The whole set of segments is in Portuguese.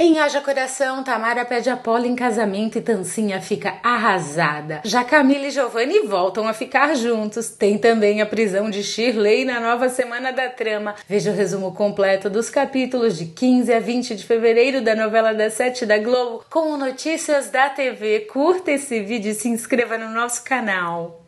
Em Haja Coração, Tamara pede a Paula em casamento e Tancinha fica arrasada. Já Camila e Giovanni voltam a ficar juntos. Tem também a prisão de Shirley na nova semana da trama. Veja o resumo completo dos capítulos de 15 a 20 de fevereiro da novela das sete da Globo com notícias da TV. Curta esse vídeo e se inscreva no nosso canal.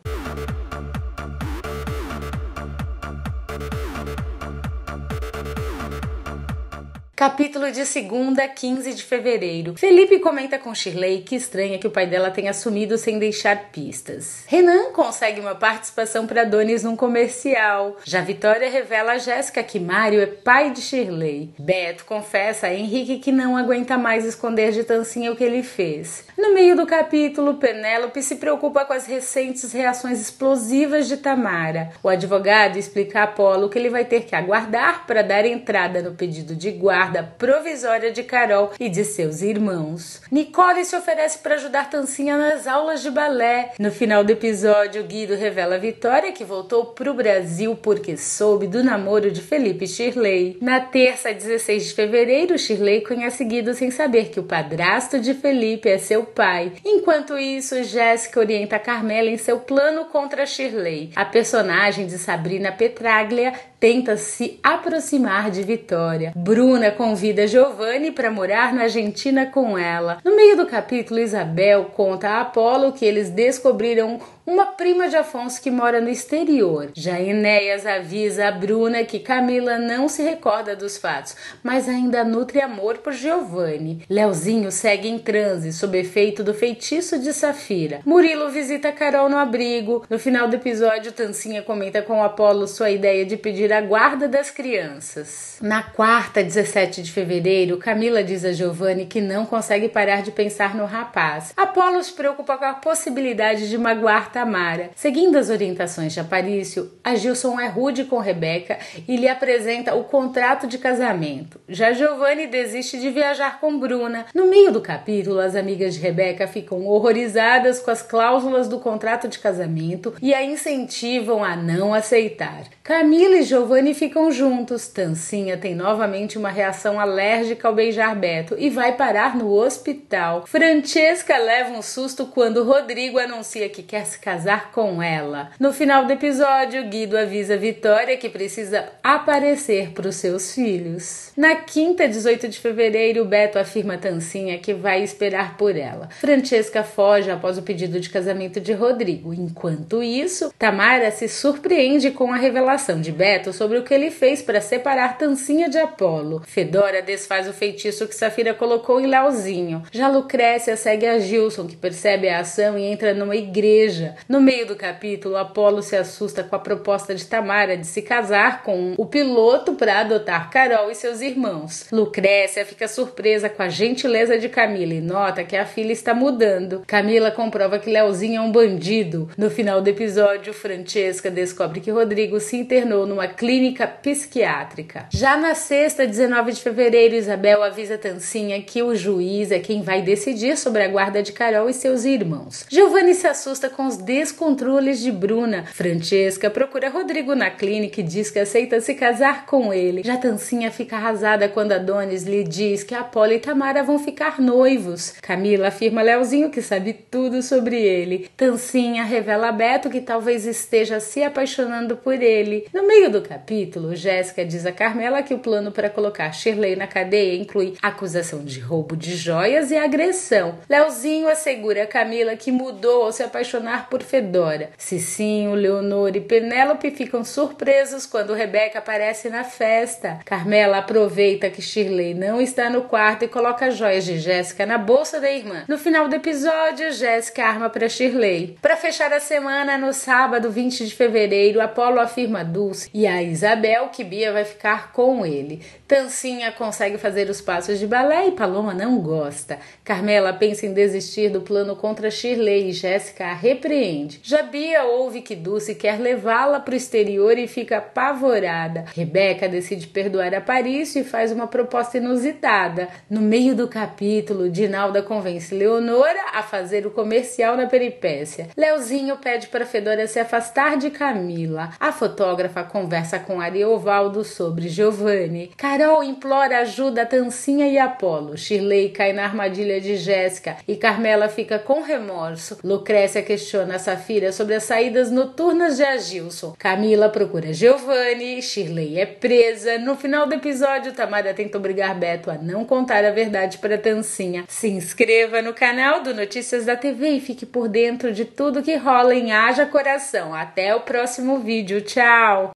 capítulo de segunda, 15 de fevereiro. Felipe comenta com Shirley que estranha que o pai dela tenha sumido sem deixar pistas. Renan consegue uma participação para Donis num comercial. Já Vitória revela a Jéssica que Mário é pai de Shirley. Beto confessa a Henrique que não aguenta mais esconder de Tancinha o que ele fez. No meio do capítulo, Penélope se preocupa com as recentes reações explosivas de Tamara. O advogado explica a Apolo que ele vai ter que aguardar para dar entrada no pedido de guarda guarda provisória de Carol e de seus irmãos. Nicole se oferece para ajudar Tancinha nas aulas de balé. No final do episódio, Guido revela a Vitória que voltou pro Brasil porque soube do namoro de Felipe Shirley. Na terça, 16 de fevereiro, Shirley conhece Guido sem saber que o padrasto de Felipe é seu pai. Enquanto isso, Jéssica orienta Carmela em seu plano contra Shirley. A personagem de Sabrina Petraglia tenta se aproximar de Vitória. Bruna convida Giovanni para morar na Argentina com ela. No meio do capítulo, Isabel conta a Apolo que eles descobriram uma prima de Afonso que mora no exterior. Já Enéas avisa a Bruna que Camila não se recorda dos fatos, mas ainda nutre amor por Giovanni. Leozinho segue em transe, sob efeito do feitiço de Safira. Murilo visita Carol no abrigo. No final do episódio, Tancinha comenta com Apolo sua ideia de pedir a guarda das crianças. Na quarta, 17 de fevereiro, Camila diz a Giovanni que não consegue parar de pensar no rapaz. Apolo se preocupa com a possibilidade de magoar Tamara. Seguindo as orientações de Aparício, a Gilson é rude com Rebeca e lhe apresenta o contrato de casamento. Já Giovanni desiste de viajar com Bruna. No meio do capítulo, as amigas de Rebeca ficam horrorizadas com as cláusulas do contrato de casamento e a incentivam a não aceitar. Camila e Giovanni ficam juntos. Tancinha tem novamente uma reação alérgica ao beijar Beto e vai parar no hospital. Francesca leva um susto quando Rodrigo anuncia que quer se casar com ela. No final do episódio, Guido avisa Vitória que precisa aparecer para os seus filhos. Na quinta, 18 de fevereiro, Beto afirma a Tancinha que vai esperar por ela. Francesca foge após o pedido de casamento de Rodrigo. Enquanto isso, Tamara se surpreende com a revelação de Beto sobre o que ele fez para separar Tancinha de Apolo. Fedora desfaz o feitiço que Safira colocou em Lauzinho. Já Lucrécia segue a Gilson, que percebe a ação e entra numa igreja. No meio do capítulo, Apolo se assusta com a proposta de Tamara de se casar com o piloto para adotar Carol e seus irmãos. Lucrécia fica surpresa com a gentileza de Camila e nota que a filha está mudando. Camila comprova que Leozinho é um bandido. No final do episódio, Francesca descobre que Rodrigo se internou numa clínica psiquiátrica. Já na sexta, 19 de fevereiro, Isabel avisa Tancinha que o juiz é quem vai decidir sobre a guarda de Carol e seus irmãos. Giovanni se assusta com os descontroles de Bruna. Francesca procura Rodrigo na clínica e diz que aceita se casar com ele. Já Tancinha fica arrasada quando Adonis lhe diz que Apolo e Tamara vão ficar noivos. Camila afirma Leozinho que sabe tudo sobre ele. Tancinha revela a Beto que talvez esteja se apaixonando por ele. No meio do capítulo, Jéssica diz a Carmela que o plano para colocar Shirley na cadeia inclui acusação de roubo de joias e agressão. Leozinho assegura a Camila que mudou ao se apaixonar por Fedora. Cicinho, Leonor e Penélope ficam surpresos quando Rebeca aparece na festa. Carmela aproveita que Shirley não está no quarto e coloca joias de Jéssica na bolsa da irmã. No final do episódio, Jéssica arma para Shirley. Para fechar a semana, no sábado 20 de fevereiro, Apolo afirma Dulce e a Isabel que Bia vai ficar com ele. Tancinha consegue fazer os passos de balé e Paloma não gosta. Carmela pensa em desistir do plano contra Shirley e Jéssica a repreende compreende. Jabia ouve que Dulce quer levá-la para o exterior e fica apavorada. Rebeca decide perdoar a Paris e faz uma proposta inusitada. No meio do capítulo, Dinalda convence Leonora a fazer o comercial na peripécia. Leozinho pede para Fedora se afastar de Camila. A fotógrafa conversa com Ariovaldo sobre Giovanni. Carol implora ajuda a Tancinha e Apolo. Shirley cai na armadilha de Jéssica e Carmela fica com remorso. Lucrécia questiona Ana Safira sobre as saídas noturnas de Agilson. Camila procura Giovanni, Shirley é presa. No final do episódio, Tamara tenta obrigar Beto a não contar a verdade para Tancinha. Se inscreva no canal do Notícias da TV e fique por dentro de tudo que rola em Haja Coração. Até o próximo vídeo. Tchau!